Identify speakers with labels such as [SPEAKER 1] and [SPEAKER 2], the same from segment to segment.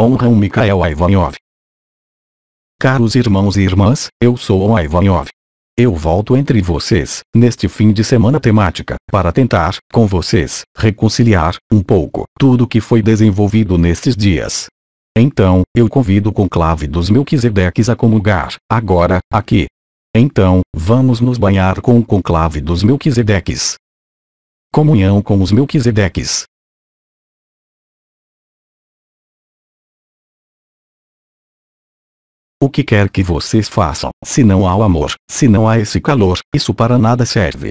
[SPEAKER 1] honram Mikael Ivanov. Caros irmãos e irmãs, eu sou o Ivanov. Eu volto entre vocês, neste fim de semana temática, para tentar, com vocês, reconciliar, um pouco, tudo que foi desenvolvido nestes dias. Então, eu convido o conclave dos Melquisedeques a comungar, agora, aqui. Então, vamos nos banhar com o conclave dos Melquisedeques. Comunhão com os Melquisedeques. O que quer que vocês façam, se não há o amor, se não há esse calor, isso para nada serve.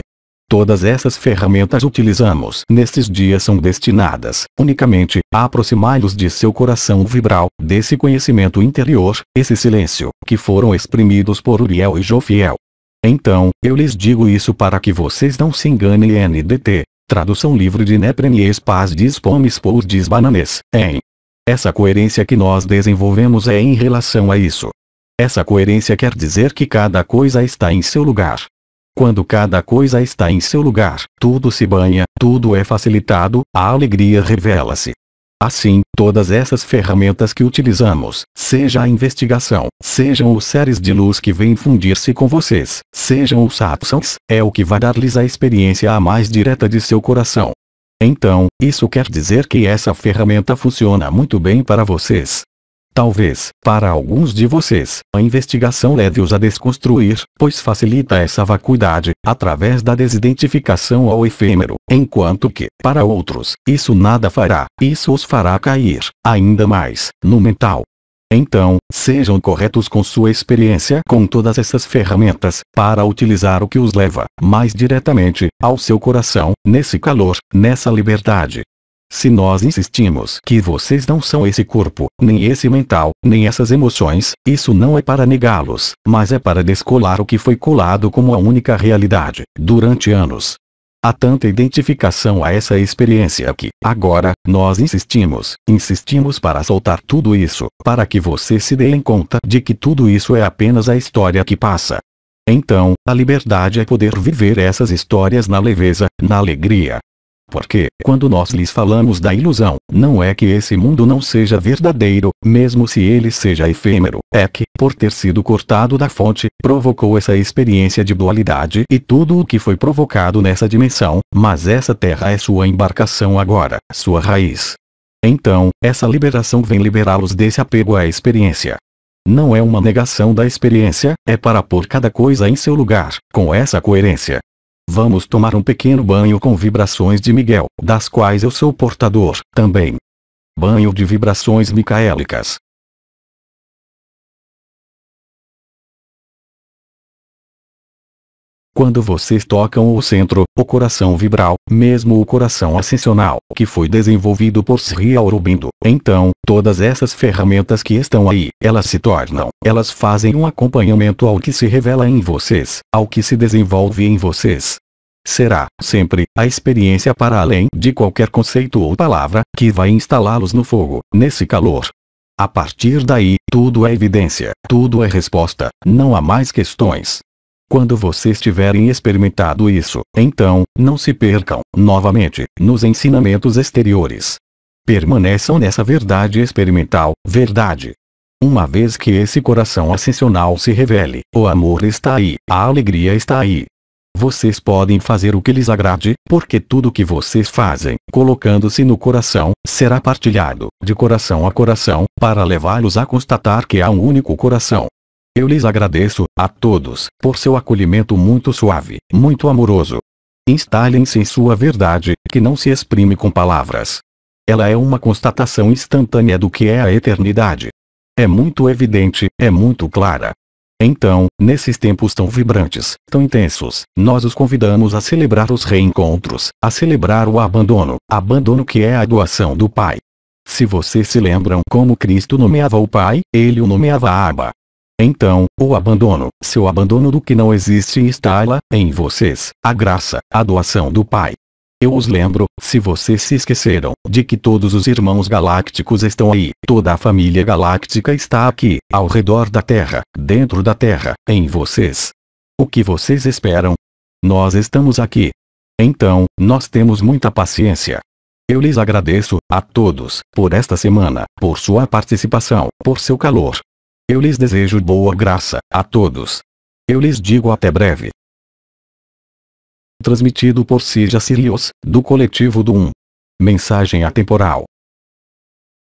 [SPEAKER 1] Todas essas ferramentas utilizamos nestes dias são destinadas unicamente a aproximá-los de seu coração vibral, desse conhecimento interior, esse silêncio, que foram exprimidos por Uriel e Jofiel. Então, eu lhes digo isso para que vocês não se enganem NDT. Tradução livre de Neprenies Paz diz Pomes Pou diz em. Essa coerência que nós desenvolvemos é em relação a isso. Essa coerência quer dizer que cada coisa está em seu lugar. Quando cada coisa está em seu lugar, tudo se banha, tudo é facilitado, a alegria revela-se. Assim, todas essas ferramentas que utilizamos, seja a investigação, sejam os seres de luz que vêm fundir-se com vocês, sejam os sapsons, é o que vai dar-lhes a experiência a mais direta de seu coração. Então, isso quer dizer que essa ferramenta funciona muito bem para vocês, Talvez, para alguns de vocês, a investigação leve-os é a desconstruir, pois facilita essa vacuidade, através da desidentificação ao efêmero, enquanto que, para outros, isso nada fará, isso os fará cair, ainda mais, no mental. Então, sejam corretos com sua experiência com todas essas ferramentas, para utilizar o que os leva, mais diretamente, ao seu coração, nesse calor, nessa liberdade, se nós insistimos que vocês não são esse corpo, nem esse mental, nem essas emoções, isso não é para negá-los, mas é para descolar o que foi colado como a única realidade, durante anos. Há tanta identificação a essa experiência que, agora, nós insistimos, insistimos para soltar tudo isso, para que vocês se deem conta de que tudo isso é apenas a história que passa. Então, a liberdade é poder viver essas histórias na leveza, na alegria, porque, quando nós lhes falamos da ilusão, não é que esse mundo não seja verdadeiro, mesmo se ele seja efêmero, é que, por ter sido cortado da fonte, provocou essa experiência de dualidade e tudo o que foi provocado nessa dimensão, mas essa terra é sua embarcação agora, sua raiz. Então, essa liberação vem liberá-los desse apego à experiência. Não é uma negação da experiência, é para pôr cada coisa em seu lugar, com essa coerência. Vamos tomar um pequeno banho com vibrações de Miguel, das quais eu sou portador, também. Banho de vibrações micaélicas. Quando vocês tocam o centro, o coração vibral, mesmo o coração ascensional, que foi desenvolvido por Sri Aurobindo, então, todas essas ferramentas que estão aí, elas se tornam, elas fazem um acompanhamento ao que se revela em vocês, ao que se desenvolve em vocês, será, sempre, a experiência para além de qualquer conceito ou palavra, que vai instalá-los no fogo, nesse calor. A partir daí, tudo é evidência, tudo é resposta, não há mais questões. Quando vocês tiverem experimentado isso, então, não se percam, novamente, nos ensinamentos exteriores. Permaneçam nessa verdade experimental, verdade. Uma vez que esse coração ascensional se revele, o amor está aí, a alegria está aí. Vocês podem fazer o que lhes agrade, porque tudo o que vocês fazem, colocando-se no coração, será partilhado, de coração a coração, para levá-los a constatar que há um único coração, eu lhes agradeço, a todos, por seu acolhimento muito suave, muito amoroso. Instalem-se em sua verdade, que não se exprime com palavras. Ela é uma constatação instantânea do que é a eternidade. É muito evidente, é muito clara. Então, nesses tempos tão vibrantes, tão intensos, nós os convidamos a celebrar os reencontros, a celebrar o abandono, abandono que é a doação do Pai. Se vocês se lembram como Cristo nomeava o Pai, ele o nomeava Abba. Então, o abandono, seu abandono do que não existe instala, em vocês, a graça, a doação do Pai. Eu os lembro, se vocês se esqueceram, de que todos os irmãos galácticos estão aí, toda a família galáctica está aqui, ao redor da Terra, dentro da Terra, em vocês. O que vocês esperam? Nós estamos aqui. Então, nós temos muita paciência. Eu lhes agradeço, a todos, por esta semana, por sua participação, por seu calor, eu lhes desejo boa graça, a todos. Eu lhes digo até breve. Transmitido por Cija Sirius, do coletivo do 1. Mensagem atemporal.